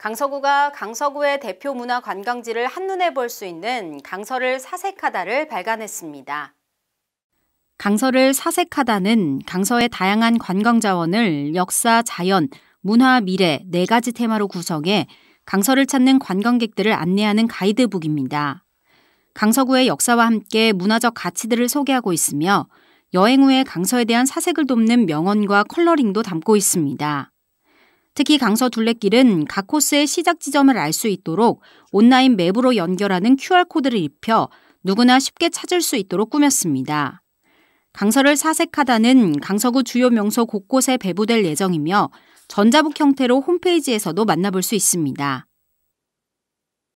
강서구가 강서구의 대표 문화 관광지를 한눈에 볼 수 있는 강서를 사색하다를 발간했습니다. 강서를 사색하다는 강서의 다양한 관광 자원을 역사, 자연, 문화, 미래 네 가지 테마로 구성해 강서를 찾는 관광객들을 안내하는 가이드북입니다. 강서구의 역사와 함께 문화적 가치들을 소개하고 있으며 여행 후에 강서에 대한 사색을 돕는 명언과 컬러링도 담고 있습니다. 특히 강서 둘레길은 각 코스의 시작 지점을 알 수 있도록 온라인 맵으로 연결하는 QR코드를 입혀 누구나 쉽게 찾을 수 있도록 꾸몄습니다. 강서를 사색하다는 강서구 주요 명소 곳곳에 배부될 예정이며 전자북 형태로 홈페이지에서도 만나볼 수 있습니다.